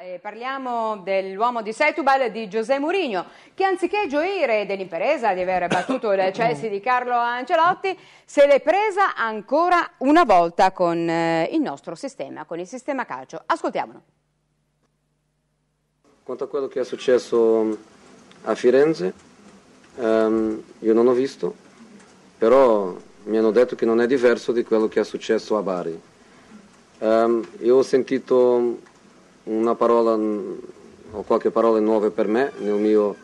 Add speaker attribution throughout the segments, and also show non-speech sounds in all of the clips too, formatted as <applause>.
Speaker 1: Eh, parliamo dell'uomo di Setubal di José Mourinho che anziché gioire dell'impresa di aver battuto il Chelsea di Carlo Ancelotti se l'è presa ancora una volta con eh, il nostro sistema, con il sistema calcio. Ascoltiamolo.
Speaker 2: Quanto a quello che è successo a Firenze ehm, io non ho visto, però mi hanno detto che non è diverso di quello che è successo a Bari. Um, io ho sentito una parola mm, o qualche parola nuova per me nel mio,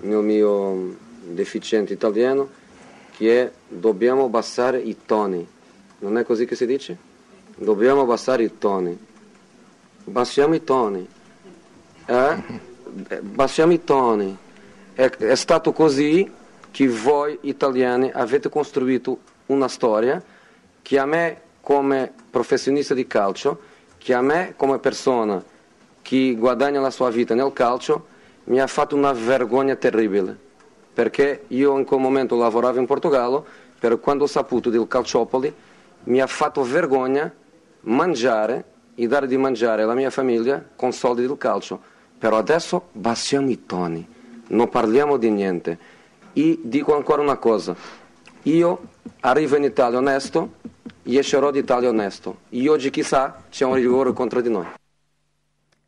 Speaker 2: nel mio mm, deficiente italiano che è dobbiamo abbassare i toni. Non è così che si dice? Dobbiamo abbassare i toni. Bassiamo i toni. Eh? Bassiamo i toni. È, è stato così che voi italiani avete costruito una storia che a me come professionista di calcio che a me come persona che guadagna la sua vita nel calcio mi ha fatto una vergogna terribile, perché io in quel momento lavoravo in Portogallo, però quando ho saputo del calciopoli mi ha fatto vergogna mangiare e dare di mangiare alla mia famiglia con soldi del calcio. Però adesso bassiamo i toni, non parliamo di niente. E dico ancora una cosa, io arrivo in Italia onesto, Esce Rod Italia Onesto. Io oggi chissà c'è un rigore contro di noi.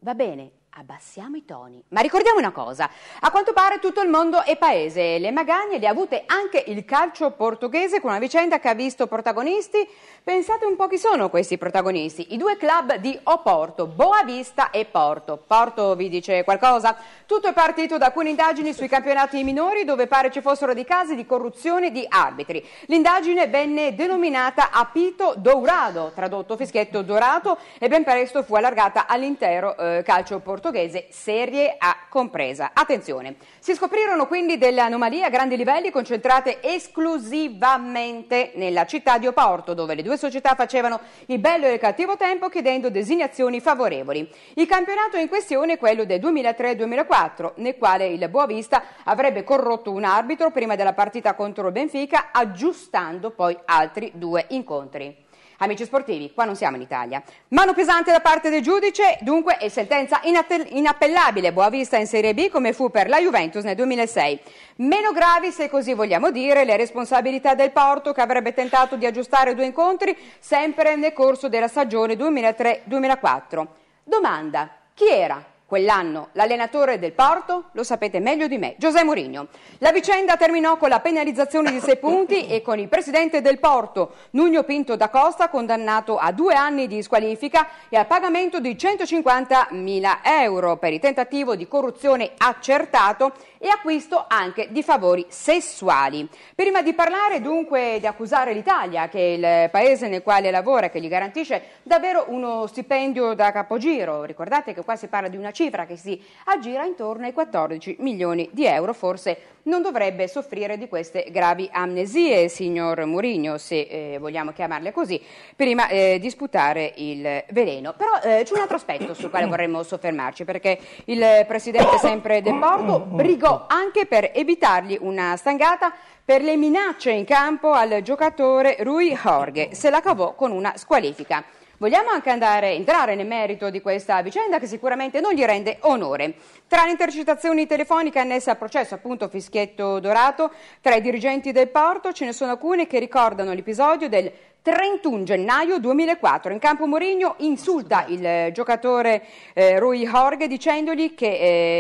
Speaker 1: Va bene, Abbassiamo i toni. Ma ricordiamo una cosa, a quanto pare tutto il mondo è paese, le magagne le ha avute anche il calcio portoghese con una vicenda che ha visto protagonisti, pensate un po' chi sono questi protagonisti, i due club di Oporto, Boavista e Porto. Porto vi dice qualcosa? Tutto è partito da alcune indagini sui campionati minori dove pare ci fossero dei casi di corruzione di arbitri. L'indagine venne denominata Apito Dourado, tradotto fischietto dorato e ben presto fu allargata all'intero eh, calcio portoghese portoghese Serie A compresa. Attenzione, si scoprirono quindi delle anomalie a grandi livelli concentrate esclusivamente nella città di Oporto, dove le due società facevano il bello e il cattivo tempo chiedendo designazioni favorevoli. Il campionato in questione è quello del 2003-2004, nel quale il Boavista avrebbe corrotto un arbitro prima della partita contro il Benfica, aggiustando poi altri due incontri. Amici sportivi, qua non siamo in Italia. Mano pesante da parte del giudice, dunque, è sentenza inappellabile. Boavista in Serie B come fu per la Juventus nel 2006. Meno gravi, se così vogliamo dire, le responsabilità del Porto che avrebbe tentato di aggiustare due incontri sempre nel corso della stagione 2003-2004. Domanda, chi era Quell'anno l'allenatore del Porto, lo sapete meglio di me, José Mourinho. La vicenda terminò con la penalizzazione di sei <laughs> punti e con il presidente del Porto, Nuno Pinto da Costa, condannato a due anni di squalifica e al pagamento di 150.000 euro per il tentativo di corruzione accertato e acquisto anche di favori sessuali. Prima di parlare dunque di accusare l'Italia, che è il paese nel quale lavora e che gli garantisce davvero uno stipendio da capogiro, ricordate che qua si parla di una cifra che si aggira intorno ai 14 milioni di euro, forse non dovrebbe soffrire di queste gravi amnesie, signor Murigno, se eh, vogliamo chiamarle così, prima eh, di sputare il veleno. Però eh, c'è un altro aspetto sul quale vorremmo soffermarci, perché il presidente sempre del Porto, Brigò, Ecco, anche per evitargli una stangata per le minacce in campo al giocatore Rui Jorge. Se la cavò con una squalifica. Vogliamo anche andare, entrare nel merito di questa vicenda che sicuramente non gli rende onore. Tra le intercettazioni telefoniche annesse al processo, appunto fischietto dorato, tra i dirigenti del porto ce ne sono alcune che ricordano l'episodio del 31 gennaio 2004 in campo Mourinho insulta il eh, giocatore eh, Rui Jorge dicendogli che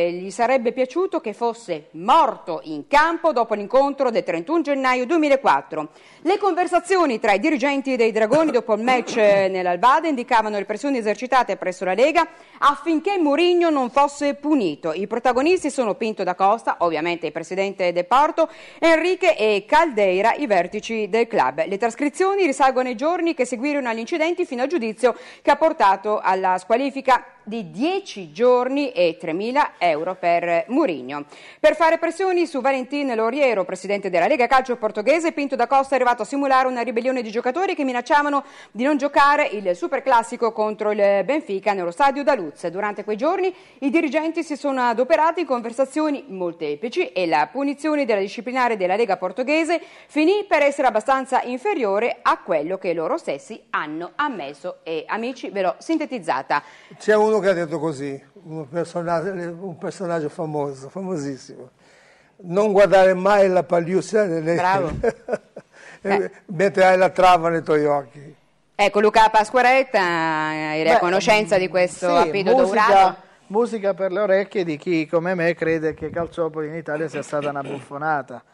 Speaker 1: eh, gli sarebbe piaciuto che fosse morto in campo dopo l'incontro del 31 gennaio 2004. Le conversazioni tra i dirigenti dei Dragoni dopo il match eh, nell'Albada indicavano le pressioni esercitate presso la Lega affinché Mourinho non fosse punito. I protagonisti sono Pinto da Costa, ovviamente il presidente del Porto, Enrique e Caldeira, i vertici del club. Le trascrizioni risalgono Pentagono i giorni che seguirono agli incidenti fino al giudizio che ha portato alla squalifica di 10 giorni e 3.000 euro per Murigno. Per fare pressioni su Valentin Loriero, presidente della Lega Calcio Portoghese, Pinto da Costa è arrivato a simulare una ribellione di giocatori che minacciavano di non giocare il Superclassico contro il Benfica nello stadio da Luz. Durante quei giorni i dirigenti si sono adoperati in conversazioni molteplici e la punizione della disciplinare della Lega Portoghese finì per essere abbastanza inferiore a quello che loro stessi hanno ammesso. E amici, ve l'ho sintetizzata.
Speaker 3: C'è uno uno diciamo che ha detto così, un personaggio, un personaggio famoso, famosissimo, non guardare mai la pagliuzza nelle... <laughs> Eh, mentre hai la trava nei tuoi occhi.
Speaker 1: Ecco, Luca Pasquaretta era eh, a conoscenza di questo sì, abito dorato. Musica
Speaker 3: per le orecchie di chi, come me, crede che Calciopoli in Italia sia stata una buffonata.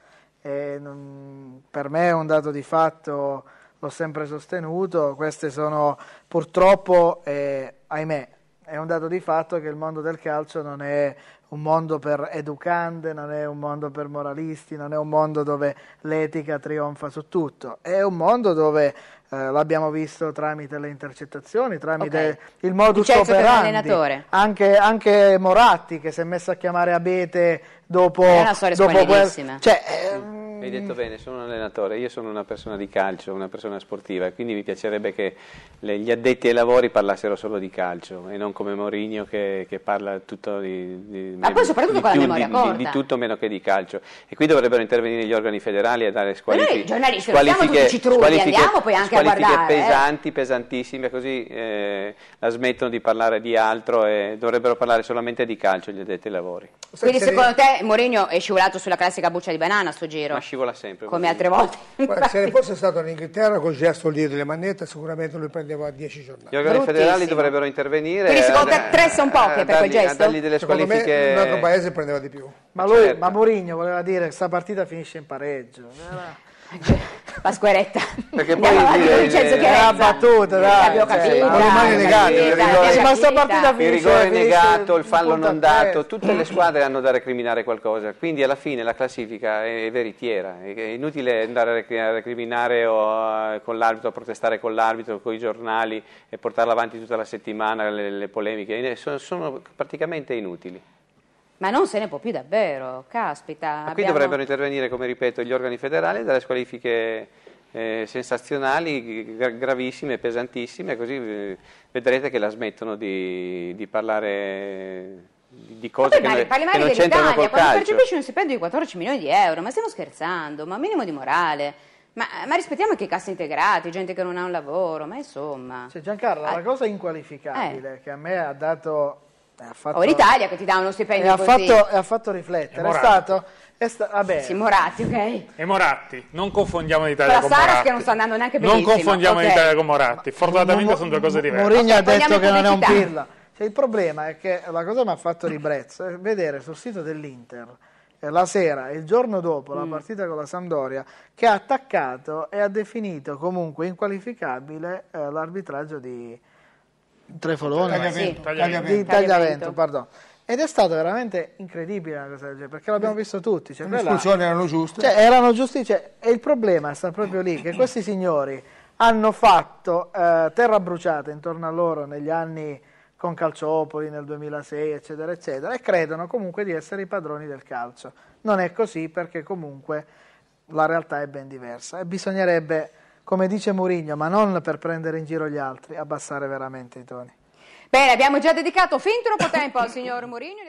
Speaker 3: E, non, per me è un dato di fatto l'ho sempre sostenuto, queste sono purtroppo, eh, ahimè, è un dato di fatto che il mondo del calcio non è un mondo per educande, non è un mondo per moralisti, non è un mondo dove l'etica trionfa su tutto, è un mondo dove eh, l'abbiamo visto tramite le intercettazioni, tramite okay. il modus Dicenzo operandi, anche, anche, Moratti che si è messo a chiamare Abete dopo, è una storia dopo quel, cioè, eh, hai detto
Speaker 4: eh. bene, sono un allenatore, io sono una persona di calcio, una persona sportiva, quindi mi piacerebbe che le, gli addetti ai lavori parlassero solo di calcio e non come Mourinho che, che parla tutto di, di, Ma poi soprattutto di, più, di, di, tutto meno che di calcio. E qui dovrebbero intervenire gli organi federali e dare squalifiche, noi, squalifiche, citrulli, squalifiche, squalifiche eh. pesanti, eh? pesantissime, così eh, la smettono di parlare di altro e dovrebbero parlare solamente di calcio gli addetti ai lavori. Quindi secondo
Speaker 1: te Mourinho è scivolato sulla classica buccia di banana a sto giro? Ma scivola sempre. Come altre volte.
Speaker 4: se ne
Speaker 3: fosse stato in Inghilterra con il gesto lì delle manette, sicuramente lui prendeva 10 giornali. Gli organi federali dovrebbero
Speaker 4: intervenire. Quindi secondo te eh, tre sono poche a, per dargli, quel gesto? A dargli delle squalifiche... me un altro
Speaker 3: paese prendeva di più. Ma, lui, certo. ma Mourinho voleva dire che questa partita finisce in pareggio. <laughs>
Speaker 1: Eh, Pasqueretta. Perché poi Vincenzo che era battuta, dai. L'abbiamo cioè, capita. Con il rigore. Ma partita finisce, il rigore negato,
Speaker 3: il fallo non dato,
Speaker 4: tutte le <laughs> squadre hanno da recriminare qualcosa, quindi alla fine la classifica è veritiera, è inutile andare a recriminare o eh, con l'arbitro, a protestare con l'arbitro, con i giornali e portarla avanti tutta la settimana le, le polemiche, sono, sono praticamente inutili.
Speaker 1: Ma non se ne può più davvero, caspita. Ma qui abbiamo... dovrebbero
Speaker 4: intervenire, come ripeto, gli organi federali dalle squalifiche eh, sensazionali, gra gravissime, pesantissime, così eh, vedrete che la smettono di, di parlare di cose ma che, non, che non c'entrano col calcio. Quando percepisci
Speaker 1: un stipendio di 14 milioni di euro, ma stiamo scherzando, ma minimo di morale. Ma, ma rispettiamo anche i cassi integrati, gente che non ha un lavoro, ma insomma... Cioè Giancarlo,
Speaker 3: ah. la cosa inqualificabile eh. che a me ha dato Fatto, o Italia
Speaker 1: che ti dà uno stipendio ha fatto, ha
Speaker 3: fatto, riflettere,
Speaker 1: è, è stato... È sta, vabbè. Sì, Moratti, ok.
Speaker 4: E Moratti, non confondiamo l'Italia con, con Moratti. che non
Speaker 1: sta andando neanche benissimo. Non confondiamo okay. l'Italia
Speaker 4: con Moratti, fortunatamente Ma, sono due cose diverse. Mourinho ha detto che non è un pirla.
Speaker 3: Cioè, il problema è che la cosa mi ha fatto ribrezzo è vedere sul sito dell'Inter eh, la sera e il giorno dopo la mm. partita mm. con la Sampdoria che ha attaccato e ha definito comunque inqualificabile eh, l'arbitraggio di, Trefolone, Di Tagliavento, pardon. Ed è stata veramente incredibile una cosa del genere, perché l'abbiamo visto tutti. Cioè, Le espulsioni erano giuste. Cioè, erano giuste, cioè, e il problema sta proprio lì, che questi signori hanno fatto eh, terra bruciata intorno a loro negli anni con Calciopoli nel 2006, eccetera, eccetera, e credono comunque di essere i padroni del calcio. Non è così perché comunque la realtà è ben diversa e bisognerebbe come dice Mourinho, ma non per prendere in giro gli altri, abbassare veramente i toni.
Speaker 1: Bene, abbiamo già dedicato fin troppo tempo al signor Mourinho.